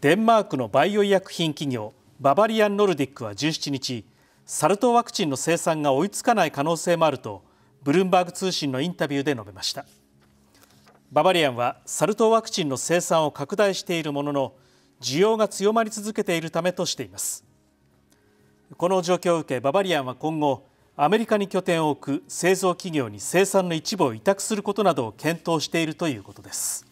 デンマークのバイオ医薬品企業ババリアン・ノルディックは17日サル痘ワクチンの生産が追いつかない可能性もあるとブルームバーグ通信のインタビューで述べましたババリアンはサル痘ワクチンの生産を拡大しているものの需要が強まり続けているためとしていますこの状況を受けババリアンは今後アメリカに拠点を置く製造企業に生産の一部を委託することなどを検討しているということです